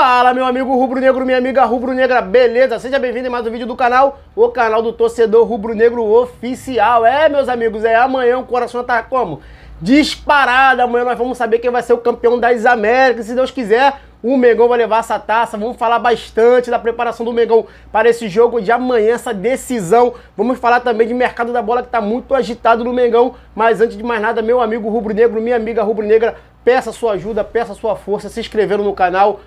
Fala, meu amigo rubro-negro, minha amiga rubro-negra, beleza? Seja bem-vindo em mais um vídeo do canal, o canal do torcedor rubro-negro oficial. É, meus amigos, é amanhã o coração tá como? Disparado. Amanhã nós vamos saber quem vai ser o campeão das Américas, se Deus quiser. O Mengão vai levar essa taça. Vamos falar bastante da preparação do Mengão para esse jogo de amanhã, essa decisão. Vamos falar também de mercado da bola que está muito agitado no Mengão. Mas antes de mais nada, meu amigo rubro-negro, minha amiga rubro-negra, peça sua ajuda, peça sua força, se inscrevendo no canal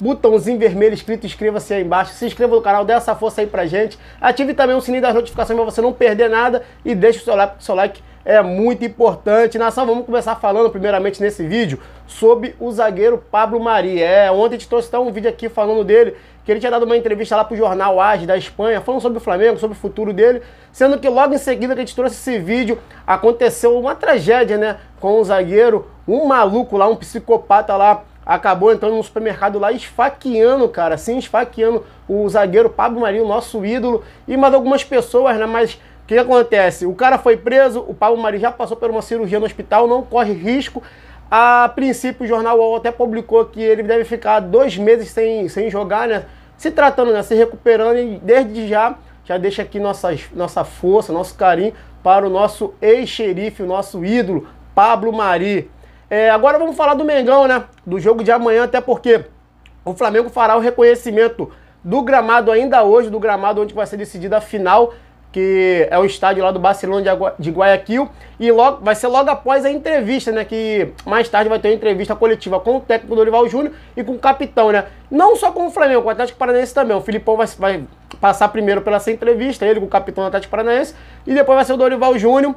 botãozinho vermelho escrito inscreva-se aí embaixo. Se inscreva no canal, dê essa força aí pra gente. Ative também o sininho das notificações para você não perder nada e deixe o seu like, porque o seu like é muito importante. Nação, vamos começar falando primeiramente nesse vídeo sobre o zagueiro Pablo Mari. É, ontem a gente trouxe um vídeo aqui falando dele, que ele tinha dado uma entrevista lá pro jornal AS da Espanha, falando sobre o Flamengo, sobre o futuro dele, sendo que logo em seguida que a gente trouxe esse vídeo, aconteceu uma tragédia, né, com o um zagueiro, um maluco lá, um psicopata lá, acabou entrando no supermercado lá esfaqueando, cara, assim, esfaqueando o zagueiro Pablo Marinho, nosso ídolo, e mais algumas pessoas, né? Mas o que acontece? O cara foi preso, o Pablo Marinho já passou por uma cirurgia no hospital, não corre risco. A princípio, o jornal até publicou que ele deve ficar dois meses sem, sem jogar, né? Se tratando, né? Se recuperando e desde já já deixa aqui nossa nossa força, nosso carinho para o nosso ex-xerife, o nosso ídolo, Pablo Mari. É, agora vamos falar do Mengão, né? Do jogo de amanhã, até porque o Flamengo fará o reconhecimento do gramado ainda hoje, do gramado onde vai ser decidida a final, que é o estádio lá do Barcelona de, Guayaquil. E logo, vai ser logo após a entrevista, né? Que mais tarde vai ter uma entrevista coletiva com o técnico Dorival Júnior e com o capitão, né? Não só com o Flamengo, com o Atlético Paranaense também. O Filipão vai, vai passar primeiro pela essa entrevista, ele com o capitão do Atlético Paranaense, e depois vai ser o Dorival Júnior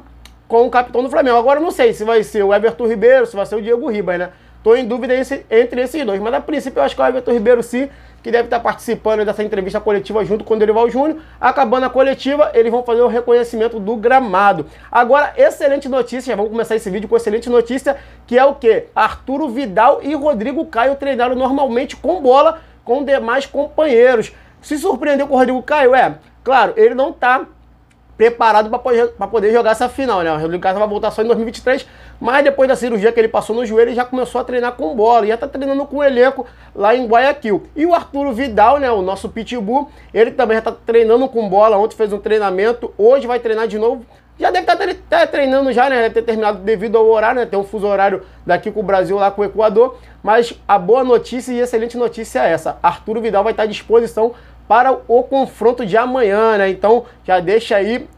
com o capitão do Flamengo. Agora não sei se vai ser o Everton Ribeiro, se vai ser o Diego Ribas, né? Estou em dúvida entre esses dois, mas a princípio eu acho que é o Everton Ribeiro sim, que deve estar participando dessa entrevista coletiva junto com o Dorival Júnior. Acabando a coletiva, eles vão fazer o reconhecimento do gramado. Agora, excelente notícia, já vamos começar esse vídeo com excelente notícia, que é o que? Arturo Vidal e Rodrigo Caio treinaram normalmente com bola com demais companheiros. Se surpreendeu com o Rodrigo Caio? É, claro, ele não está preparado para poder jogar essa final, né? O Rodrigo Castro vai voltar só em 2023, mas depois da cirurgia que ele passou no joelho, ele já começou a treinar com bola, já está treinando com o elenco lá em Guayaquil. E o Arturo Vidal, né, o nosso pitbull, ele também já está treinando com bola, ontem fez um treinamento, hoje vai treinar de novo. Já deve tá estar tá treinando já, né? Deve ter terminado devido ao horário, né? Tem um fuso horário daqui com o Brasil, lá com o Equador. Mas a boa notícia e excelente notícia é essa. Arturo Vidal vai estar tá à disposição para o confronto de amanhã, né? Então já deixa aí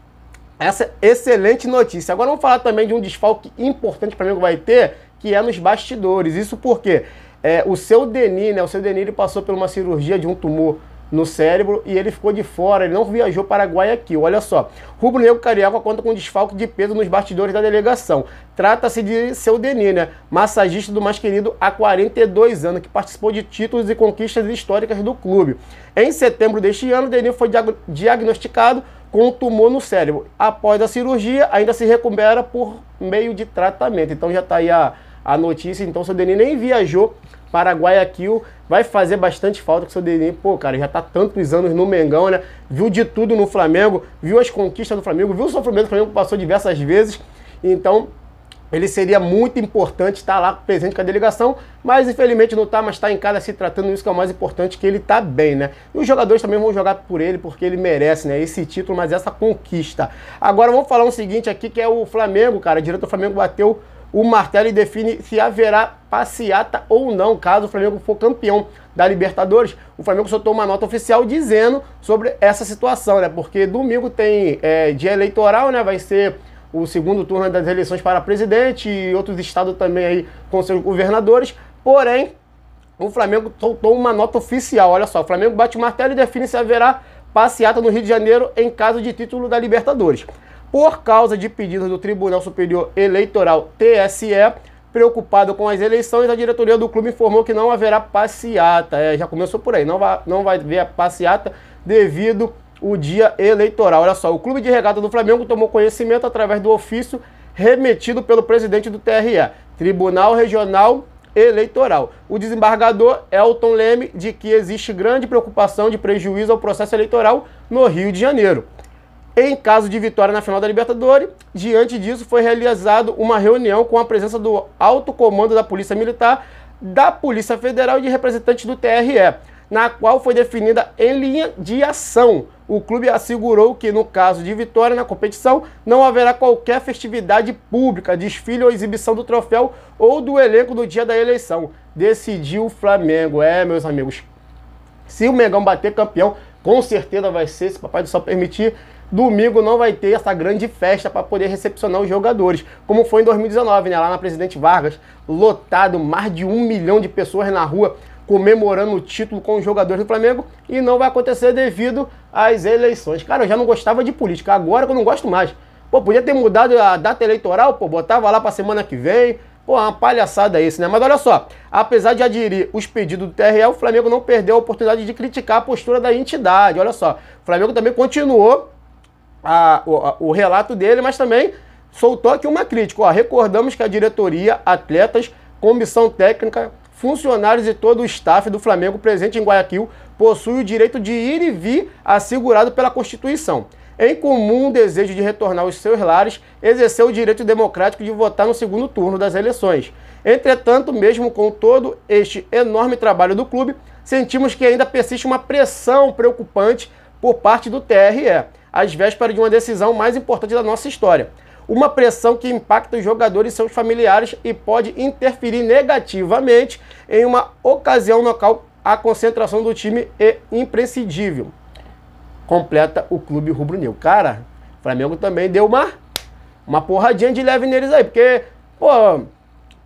essa excelente notícia. Agora vamos falar também de um desfalque importante para mim que vai ter, que é nos bastidores. Isso porque é, o seu Denis, né? O seu Denis ele passou por uma cirurgia de um tumor no cérebro e ele ficou de fora, ele não viajou para Guayaquil. Olha só, Rubro Negro Carioca conta com desfalque de peso nos bastidores da delegação. Trata-se de seu Deni, né? Massagista do mais querido há 42 anos, que participou de títulos e conquistas históricas do clube. Em setembro deste ano, Deni foi diag diagnosticado com um tumor no cérebro. Após a cirurgia, ainda se recupera por meio de tratamento. Então já está aí a, a notícia. Então, seu Deni nem viajou para Guayaquil, vai fazer bastante falta com seu Dedinho. Pô, cara, já tá tantos anos no Mengão, né? Viu de tudo no Flamengo, viu as conquistas do Flamengo, viu o sofrimento que o Flamengo passou diversas vezes. Então, ele seria muito importante estar lá presente com a delegação, mas infelizmente não está, mas está em casa se tratando, isso que é o mais importante, que ele está bem, né? E os jogadores também vão jogar por ele, porque ele merece, né? Esse título, mas essa conquista. Agora vamos falar o um seguinte aqui, que é o Flamengo, cara. Direto o Flamengo bateu o Martelli define se haverá passeata ou não, caso o Flamengo for campeão da Libertadores. O Flamengo soltou uma nota oficial dizendo sobre essa situação, né? Porque domingo tem é, dia eleitoral, né? Vai ser o segundo turno das eleições para presidente e outros estados também aí com seus governadores. Porém, o Flamengo soltou uma nota oficial. Olha só, o Flamengo bate o martelo e define se haverá passeata no Rio de Janeiro em caso de título da Libertadores por causa de pedidos do Tribunal Superior Eleitoral TSE. Preocupado com as eleições, a diretoria do clube informou que não haverá passeata. É, já começou por aí, não vai, não vai haver a passeata devido o dia eleitoral. Olha só, o Clube de Regata do Flamengo tomou conhecimento através do ofício remetido pelo presidente do TRE, Tribunal Regional Eleitoral. O desembargador Elton Leme de que existe grande preocupação de prejuízo ao processo eleitoral no Rio de Janeiro. Em caso de vitória na final da Libertadores, diante disso foi realizada uma reunião com a presença do alto comando da Polícia Militar, da Polícia Federal e de representantes do TRE, na qual foi definida em linha de ação. O clube assegurou que, no caso de vitória na competição, não haverá qualquer festividade pública, desfile ou exibição do troféu ou do elenco no dia da eleição. Decidiu o Flamengo. É, meus amigos, se o Mengão bater campeão, com certeza vai ser, se o Papai do Sol permitir, domingo não vai ter essa grande festa para poder recepcionar os jogadores, como foi em 2019, né? Lá na Presidente Vargas, lotado, mais de um milhão de pessoas na rua comemorando o título com os jogadores do Flamengo e não vai acontecer devido às eleições. Cara, eu já não gostava de política, agora que eu não gosto mais. Pô, podia ter mudado a data eleitoral, pô, botava lá para semana que vem. Pô, uma palhaçada isso, né? Mas olha só, apesar de aderir os pedidos do TRE, o Flamengo não perdeu a oportunidade de criticar a postura da entidade. Olha só, o Flamengo também continuou a, o, o relato dele, mas também soltou aqui uma crítica. Ó, recordamos que a diretoria, atletas, comissão técnica, funcionários e todo o staff do Flamengo presente em Guayaquil possui o direito de ir e vir assegurado pela Constituição. Em comum desejo de retornar aos seus lares, exerceu o direito democrático de votar no segundo turno das eleições. Entretanto, mesmo com todo este enorme trabalho do clube, sentimos que ainda persiste uma pressão preocupante por parte do TRE, às vésperas de uma decisão mais importante da nossa história. Uma pressão que impacta os jogadores e seus familiares e pode interferir negativamente em uma ocasião no qual a concentração do time é imprescindível. Completa o clube rubro-negro. Cara, o Flamengo também deu uma, uma porradinha de leve neles aí, porque, pô,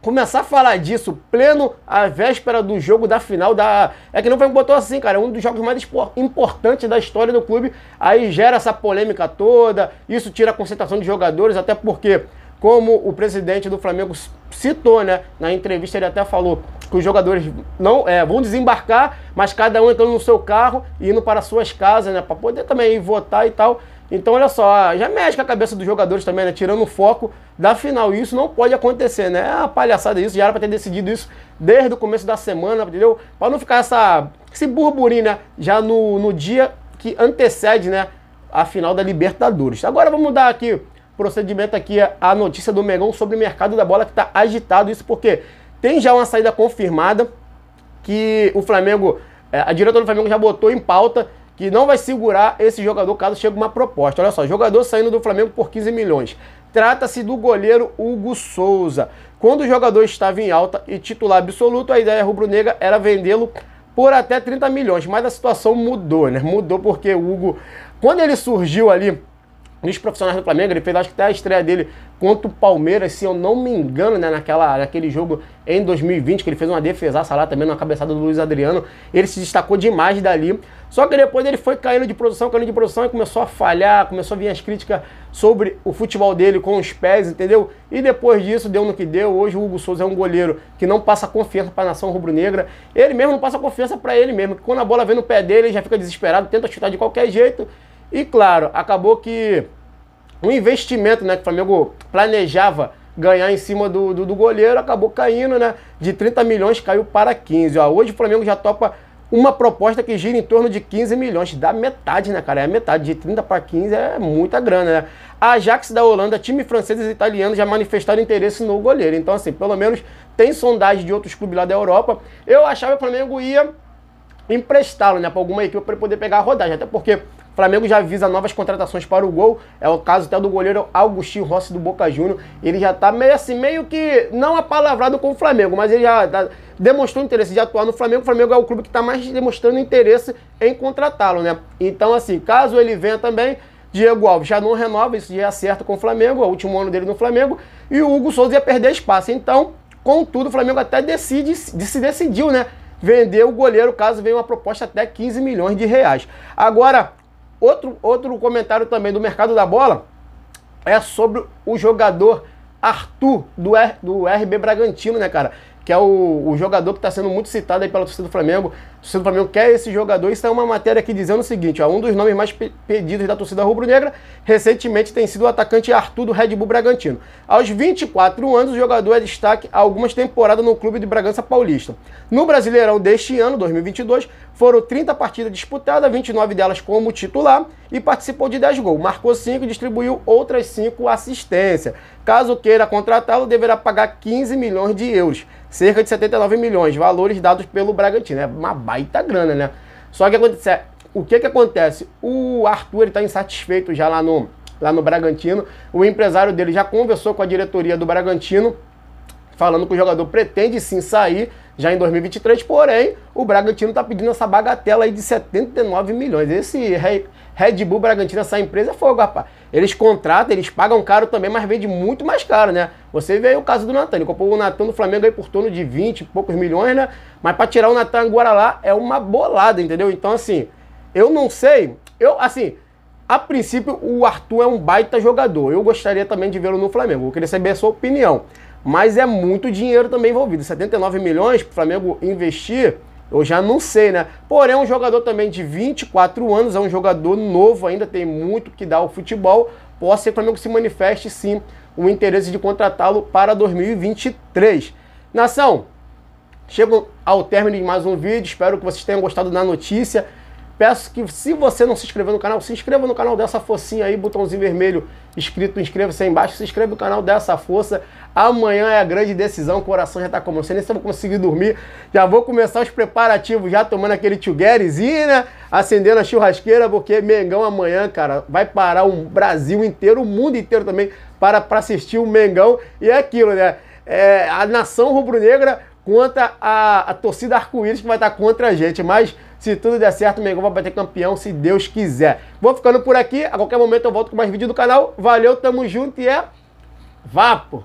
começar a falar disso pleno à véspera do jogo da final da. É que não foi um botou assim, cara. É um dos jogos mais importantes da história do clube. Aí gera essa polêmica toda, isso tira a concentração de jogadores, até porque, como o presidente do Flamengo citou, né? Na entrevista ele até falou que os jogadores não é, vão desembarcar, mas cada um entrando no seu carro e indo para suas casas, né? Para poder também votar e tal. Então, olha só, já mexe com a cabeça dos jogadores também, né? Tirando o foco da final. E isso não pode acontecer, né? É uma palhaçada isso, já era pra ter decidido isso desde o começo da semana, entendeu? Pra não ficar essa, esse burburinho, né? Já no, no dia que antecede, né? A final da Libertadores. Agora vamos dar aqui procedimento aqui a notícia do Megão sobre o mercado da bola que está agitado. Isso porque tem já uma saída confirmada que o Flamengo, é, a diretora do Flamengo já botou em pauta que não vai segurar esse jogador caso chegue uma proposta. Olha só, jogador saindo do Flamengo por 15 milhões. Trata-se do goleiro Hugo Souza. Quando o jogador estava em alta e titular absoluto, a ideia rubro-negra era vendê-lo por até 30 milhões, mas a situação mudou, né? Mudou porque o Hugo, quando ele surgiu ali nos profissionais do Flamengo, ele fez acho que até a estreia dele contra o Palmeiras, se eu não me engano, né, naquela, naquele jogo em 2020, que ele fez uma defesaça lá também, na cabeçada do Luiz Adriano, ele se destacou demais dali. Só que depois ele foi caindo de produção, caindo de produção e começou a falhar, começou a vir as críticas sobre o futebol dele com os pés, entendeu? E depois disso deu no que deu. Hoje o Hugo Souza é um goleiro que não passa confiança para a nação rubro-negra. Ele mesmo não passa confiança para ele mesmo. Quando a bola vem no pé dele, ele já fica desesperado, tenta chutar de qualquer jeito. E claro, acabou que um investimento né, que o Flamengo planejava ganhar em cima do, do, do goleiro, acabou caindo, né? De 30 milhões caiu para 15. Ó, hoje o Flamengo já topa uma proposta que gira em torno de 15 milhões. Dá metade, né, cara? É metade. De 30 para 15 é muita grana, né? A Ajax da Holanda, time francês e italiano já manifestaram interesse no goleiro. Então, assim, pelo menos tem sondagem de outros clubes lá da Europa. Eu achava que o Flamengo ia emprestá-lo, né, para alguma equipe para poder pegar a rodagem. Até porque Flamengo já avisa novas contratações para o gol. É o caso até do goleiro Augustinho Rossi do Boca Júnior. Ele já tá meio assim, meio que não apalavrado com o Flamengo, mas ele já tá, demonstrou interesse de atuar no Flamengo. O Flamengo é o clube que está mais demonstrando interesse em contratá-lo, né? Então, assim, caso ele venha também, Diego Alves já não renova, isso já é certo com o Flamengo, é o último ano dele no Flamengo, e o Hugo Souza ia perder espaço. Então, contudo, o Flamengo até decide, se decidiu, né? Vender o goleiro caso venha uma proposta até 15 milhões de reais. Agora, Outro, outro comentário também do mercado da bola é sobre o jogador Arthur do, R, do RB Bragantino, né, cara? Que é o, o jogador que está sendo muito citado aí pela torcida do Flamengo. O do Flamengo quer esse jogador. Isso é uma matéria aqui dizendo o seguinte: ó, um dos nomes mais pe pedidos da torcida rubro-negra recentemente tem sido o atacante Arthur do Red Bull Bragantino. Aos 24 anos, o jogador é destaque há algumas temporadas no clube de Bragança Paulista. No Brasileirão deste ano, 2022, foram 30 partidas disputadas, 29 delas como titular e participou de 10 gols. Marcou 5 e distribuiu outras 5 assistências. Caso queira contratá-lo, deverá pagar 15 milhões de euros, cerca de 79 milhões, valores dados pelo Bragantino. É uma baita grana, né? Só que acontece, o que que acontece? O Arthur ele tá insatisfeito já lá no, lá no Bragantino. O empresário dele já conversou com a diretoria do Bragantino, falando que o jogador pretende sim sair já em 2023, porém, o Bragantino tá pedindo essa bagatela aí de 79 milhões. Esse Red Bull Bragantino, essa empresa é fogo, rapaz. Eles contratam, eles pagam caro também, mas vende muito mais caro, né? Você vê aí o caso do Natan. Ele comprou o Natan do Flamengo aí por torno de 20 e poucos milhões, né? Mas para tirar o Natan agora lá é uma bolada, entendeu? Então, assim, eu não sei. Eu, assim, a princípio o Arthur é um baita jogador. Eu gostaria também de vê-lo no Flamengo. Eu queria saber a sua opinião. Mas é muito dinheiro também envolvido. 79 milhões para o Flamengo investir eu já não sei, né? Porém, é um jogador também de 24 anos, é um jogador novo ainda, tem muito que dar ao futebol. Pode ser que se manifeste sim o interesse de contratá-lo para 2023. Nação, chego ao término de mais um vídeo, espero que vocês tenham gostado da notícia. Peço que, se você não se inscreveu no canal, se inscreva no canal dessa forcinha aí, botãozinho vermelho escrito, inscreva-se aí embaixo, se inscreve no canal dessa força. Amanhã é a grande decisão, o coração já tá como, você sei nem se eu vou conseguir dormir. Já vou começar os preparativos, já tomando aquele tchuguerezinho, né? Acendendo a churrasqueira, porque Mengão amanhã, cara, vai parar o Brasil inteiro, o mundo inteiro também, para, para assistir o Mengão. E é aquilo, né? É, a nação rubro-negra contra a, a torcida arco-íris que vai estar contra a gente, mas se tudo der certo, o Mengão vai bater campeão, se Deus quiser. Vou ficando por aqui. A qualquer momento eu volto com mais vídeo do canal. Valeu, tamo junto e é... Vapo!